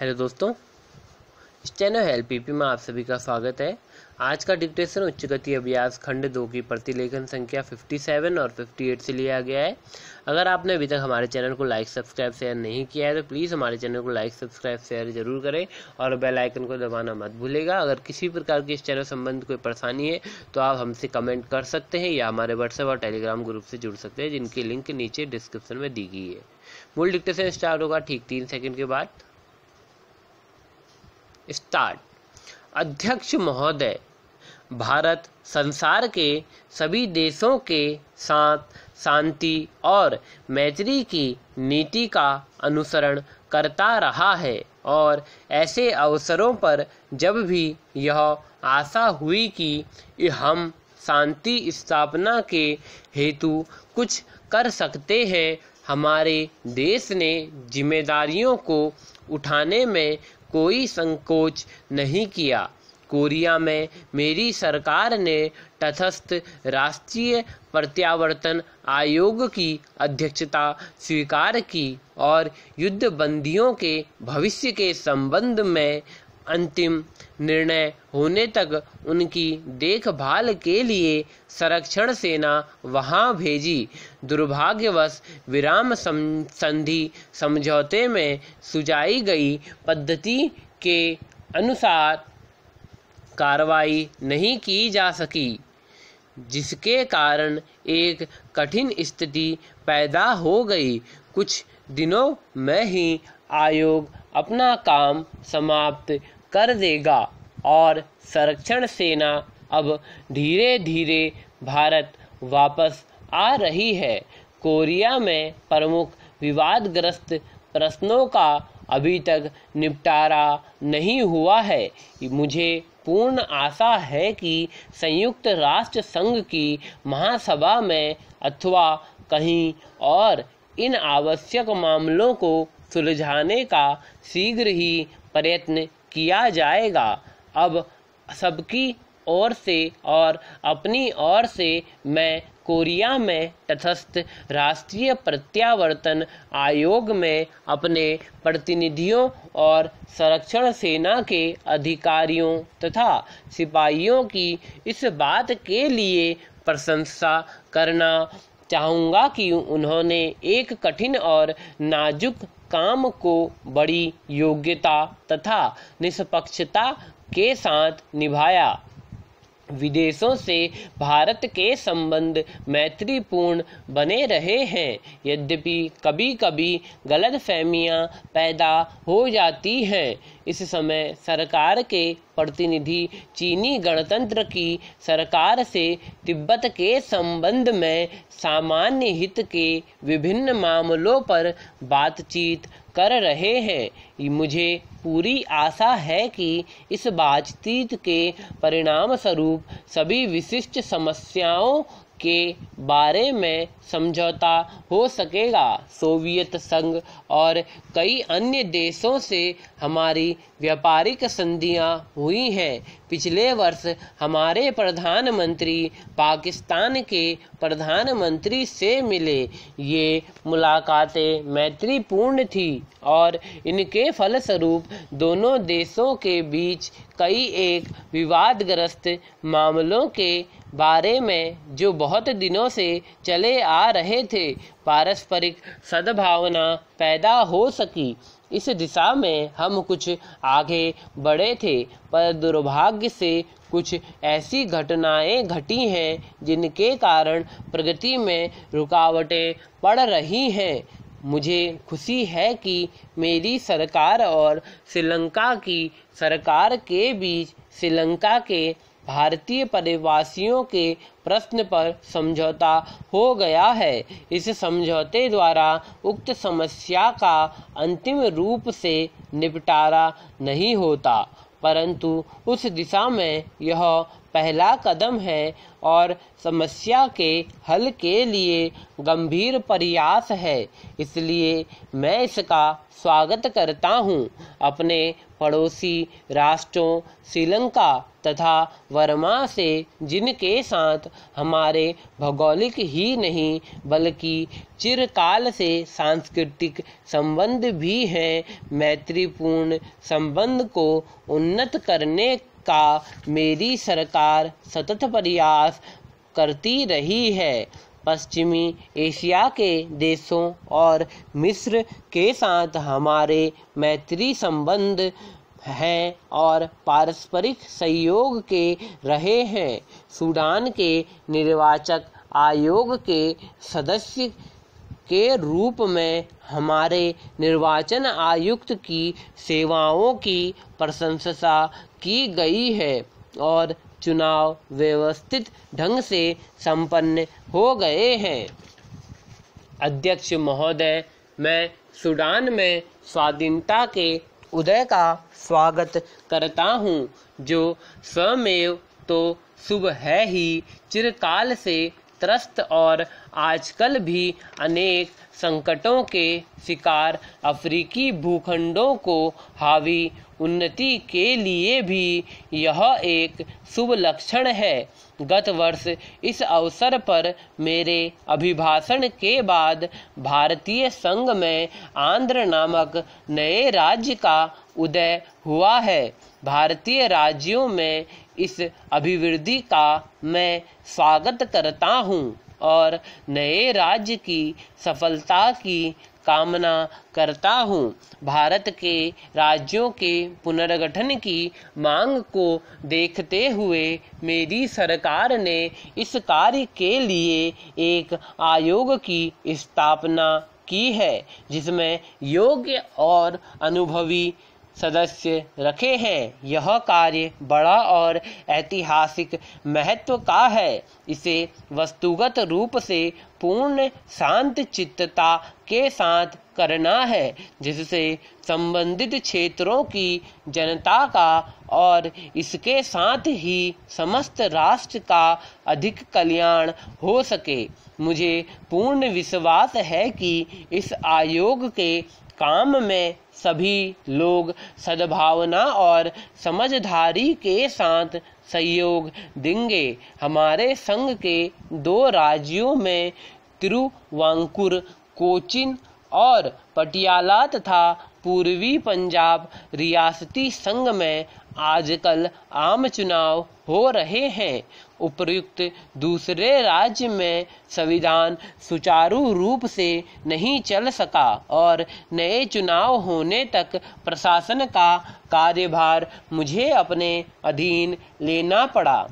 hello दोस्तों इस channel P P में आप सभी का स्वागत है आज का डिक्टेशन उच्च गति अभ्यास खंड दो की प्रतिलेखन संख्या 57 और 58 से लिया गया है अगर आपने अभी तक हमारे चैनल को लाइक सब्सक्राइब शेयर नहीं किया है तो प्लीज़ हमारे चैनल को लाइक सब्सक्राइब शेयर जरूर करें और बेल आइकन को दबाना मत भूलेगा अगर किसी प्रकार की इस चैनल संबंध कोई परेशानी है तो आप हमसे कमेंट कर सकते हैं या हमारे व्हाट्सएप और टेलीग्राम ग्रुप से जुड़ सकते हैं जिनकी लिंक नीचे डिस्क्रिप्शन में दी गई है मूल डिक्टेशन स्टार्ट होगा ठीक तीन सेकेंड के बाद स्टार्ट अध्यक्ष महोदय भारत संसार के सभी देशों के साथ शांति और मैत्री की नीति का अनुसरण करता रहा है और ऐसे अवसरों पर जब भी यह आशा हुई कि हम शांति स्थापना के हेतु कुछ कर सकते हैं हमारे देश ने जिम्मेदारियों को उठाने में कोई संकोच नहीं किया कोरिया में मेरी सरकार ने तथस्थ राष्ट्रीय प्रत्यावर्तन आयोग की अध्यक्षता स्वीकार की और युद्धबंदियों के भविष्य के संबंध में अंतिम निर्णय होने तक उनकी देखभाल के लिए संरक्षण सेना वहां भेजी दुर्भाग्यवश विराम संधि समझौते में सुझाई गई पद्धति के अनुसार कार्रवाई नहीं की जा सकी जिसके कारण एक कठिन स्थिति पैदा हो गई कुछ दिनों में ही आयोग अपना काम समाप्त कर देगा और संरक्षण सेना अब धीरे धीरे भारत वापस आ रही है कोरिया में प्रमुख विवादग्रस्त प्रश्नों का अभी तक निपटारा नहीं हुआ है मुझे पूर्ण आशा है कि संयुक्त राष्ट्र संघ की महासभा में अथवा कहीं और इन आवश्यक मामलों को सुलझाने का शीघ्र ही प्रयत्न किया जाएगा अब सबकी ओर से और अपनी ओर से मैं कोरिया में तथस्थ राष्ट्रीय प्रत्यावर्तन आयोग में अपने प्रतिनिधियों और संरक्षण सेना के अधिकारियों तथा सिपाहियों की इस बात के लिए प्रशंसा करना चाहूँगा कि उन्होंने एक कठिन और नाजुक काम को बड़ी योग्यता तथा निष्पक्षता के साथ निभाया विदेशों से भारत के संबंध मैत्रीपूर्ण बने रहे हैं यद्यपि कभी कभी गलत फहमियाँ पैदा हो जाती हैं इस समय सरकार के प्रतिनिधि चीनी गणतंत्र की सरकार से तिब्बत के संबंध में सामान्य हित के विभिन्न मामलों पर बातचीत कर रहे हैं मुझे पूरी आशा है कि इस बातचीत के परिणाम स्वरूप सभी विशिष्ट समस्याओं के बारे में समझौता हो सकेगा सोवियत संघ और कई अन्य देशों से हमारी व्यापारिक संधियां हुई हैं पिछले वर्ष हमारे प्रधानमंत्री पाकिस्तान के प्रधानमंत्री से मिले ये मुलाकातें मैत्रीपूर्ण थी और इनके फलस्वरूप दोनों देशों के बीच कई एक विवादग्रस्त मामलों के बारे में जो बहुत दिनों से चले आ रहे थे पारस्परिक सद्भावना पैदा हो सकी इस दिशा में हम कुछ आगे बढ़े थे पर दुर्भाग्य से कुछ ऐसी घटनाएं घटी हैं जिनके कारण प्रगति में रुकावटें पड़ रही हैं मुझे खुशी है कि मेरी सरकार और श्रीलंका की सरकार के बीच श्रीलंका के भारतीय परिवासियों के प्रश्न पर समझौता हो गया है इस समझौते द्वारा उक्त समस्या का अंतिम रूप से निपटारा नहीं होता परंतु उस दिशा में यह पहला कदम है और समस्या के हल के लिए गंभीर प्रयास है इसलिए मैं इसका स्वागत करता हूँ अपने पड़ोसी राष्ट्रों श्रीलंका तथा वर्मा से जिनके साथ हमारे भौगोलिक ही नहीं बल्कि चिरकाल से सांस्कृतिक संबंध भी हैं मैत्रीपूर्ण संबंध को उन्नत करने का मेरी सरकार सतत प्रयास करती रही है पश्चिमी एशिया के देशों और मिस्र के साथ हमारे मैत्री संबंध हैं और पारस्परिक सहयोग के रहे हैं सूडान के निर्वाचक आयोग के सदस्य के रूप में हमारे निर्वाचन आयुक्त की सेवाओं की प्रशंसा की गई है और चुनाव व्यवस्थित ढंग से संपन्न हो गए हैं अध्यक्ष महोदय मैं सूडान में स्वाधीनता के उदय का स्वागत करता हूँ जो स्वमेव तो शुभ है ही चिरकाल से त्रस्त और आजकल भी अनेक संकटों के शिकार अफ्रीकी भूखंडों को हावी उन्नति के लिए भी यह एक शुभ लक्षण है गत वर्ष इस अवसर पर मेरे अभिभाषण के बाद भारतीय संघ में आंध्र नामक नए राज्य का उदय हुआ है भारतीय राज्यों में इस अभिवृद्धि का मैं स्वागत करता हूँ और नए राज्य की सफलता की कामना करता हूँ भारत के राज्यों के पुनर्गठन की मांग को देखते हुए मेरी सरकार ने इस कार्य के लिए एक आयोग की स्थापना की है जिसमें योग्य और अनुभवी सदस्य रखे हैं यह कार्य बड़ा और ऐतिहासिक महत्व का है इसे वस्तुगत रूप से पूर्ण शांत चित्तता के साथ करना है जिससे संबंधित क्षेत्रों की जनता का और इसके साथ ही समस्त राष्ट्र का अधिक कल्याण हो सके मुझे पूर्ण विश्वास है कि इस आयोग के काम में सभी लोग सद्भावना और समझदारी के साथ सहयोग देंगे हमारे संघ के दो राज्यों में तिरुवांकुर कोचिन और पटियाला तथा पूर्वी पंजाब रियासती संघ में आजकल आम चुनाव हो रहे हैं उपयुक्त दूसरे राज्य में संविधान सुचारू रूप से नहीं चल सका और नए चुनाव होने तक प्रशासन का कार्यभार मुझे अपने अधीन लेना पड़ा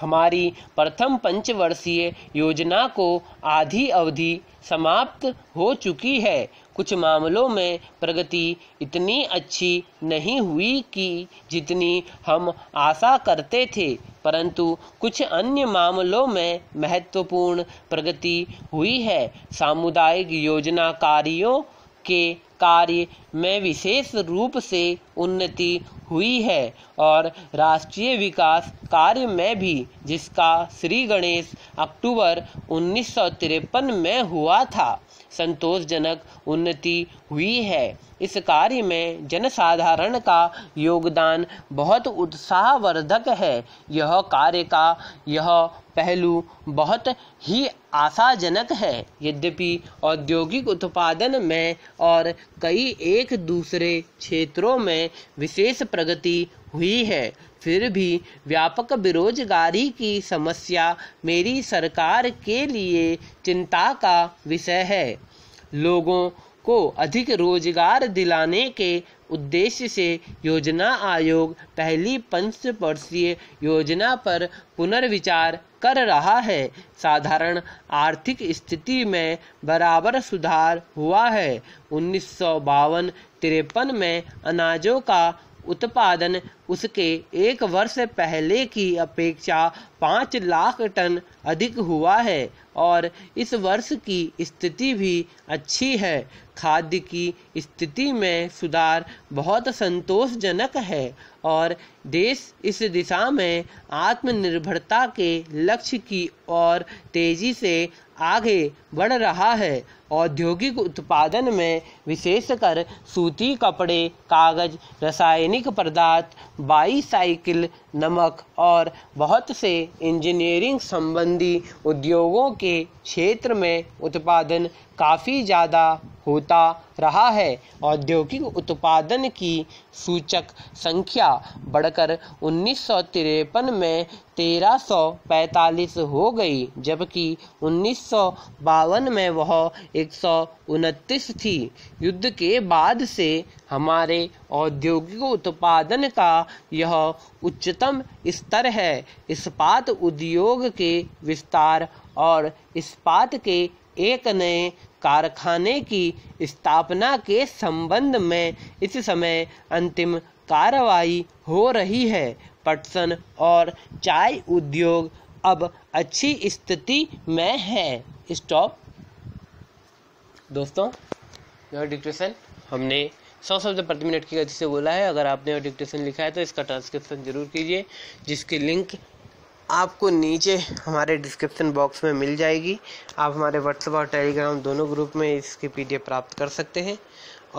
हमारी प्रथम पंचवर्षीय योजना को आधी अवधि समाप्त हो चुकी है कुछ मामलों में प्रगति इतनी अच्छी नहीं हुई कि जितनी हम आशा करते थे परंतु कुछ अन्य मामलों में महत्वपूर्ण प्रगति हुई है सामुदायिक योजना कार्यों के कार्य में विशेष रूप से उन्नति हुई है और राष्ट्रीय विकास कार्य में भी जिसका श्री गणेश अक्टूबर उन्नीस में हुआ था संतोषजनक उन्नति हुई है इस कार्य में जनसाधारण का योगदान बहुत उत्साहवर्धक है यह कार्य का यह पहलू बहुत ही आशाजनक है यद्यपि औद्योगिक उत्पादन में और कई एक दूसरे क्षेत्रों में विशेष प्रगति हुई है फिर भी व्यापक बेरोजगारी की समस्या मेरी सरकार के लिए चिंता का विषय है लोगों को अधिक रोजगार दिलाने के उद्देश्य से योजना आयोग पहली पंचवर्षीय योजना पर पुनर्विचार कर रहा है साधारण आर्थिक स्थिति में बराबर सुधार हुआ है उन्नीस सौ बावन तिरपन में अनाजों का उत्पादन उसके एक वर्ष पहले की अपेक्षा पाँच लाख टन अधिक हुआ है और इस वर्ष की स्थिति भी अच्छी है खाद्य की स्थिति में सुधार बहुत संतोषजनक है और देश इस दिशा में आत्मनिर्भरता के लक्ष्य की ओर तेजी से आगे बढ़ रहा है औद्योगिक उत्पादन में विशेषकर सूती कपड़े कागज रासायनिक पदार्थ बाईसाइकिल नमक और बहुत से इंजीनियरिंग संबंधी उद्योगों के क्षेत्र में उत्पादन काफ़ी ज़्यादा होता रहा है औद्योगिक उत्पादन की सूचक संख्या बढ़कर उन्नीस में 1345 हो गई जबकि उन्नीस में वह एक थी युद्ध के बाद से हमारे औद्योगिक उत्पादन का यह उच्चतम स्तर है इस्पात उद्योग के विस्तार और इस्पात के एक नए कारखाने की स्थापना के संबंध में इस समय अंतिम कार्रवाई हो रही है पटसन और चाय उद्योग अब अच्छी स्थिति में है स्टॉप दोस्तों यह डिक्टेशन हमने सौ शब्द प्रति मिनट की गति से बोला है अगर आपने डिक्टेशन लिखा है तो इसका ट्रांसक्रिप्शन जरूर कीजिए जिसकी लिंक आपको नीचे हमारे डिस्क्रिप्शन बॉक्स में मिल जाएगी आप हमारे व्हाट्सएप और टेलीग्राम दोनों ग्रुप में इसकी पीडीएफ प्राप्त कर सकते हैं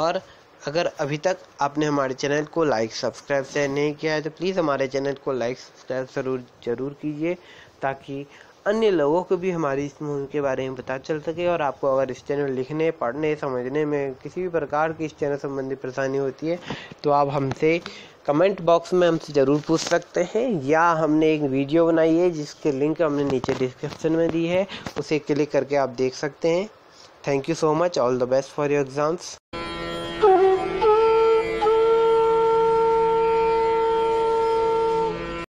और अगर अभी तक आपने हमारे चैनल को लाइक सब्सक्राइब से नहीं किया है तो प्लीज़ हमारे चैनल को लाइक सब्सक्राइब ज़रूर ज़रूर कीजिए ताकि अन्य लोगों को भी हमारी इस मूवी के बारे में पता चल सके और आपको अगर इस चैनल लिखने पढ़ने समझने में किसी भी प्रकार की इस चैनल संबंधी परेशानी होती है तो आप हमसे कमेंट बॉक्स में हमसे ज़रूर पूछ सकते हैं या हमने एक वीडियो बनाई है जिसके लिंक हमने नीचे डिस्क्रिप्शन में दी है उसे क्लिक करके आप देख सकते हैं thank you so much all the best for your exams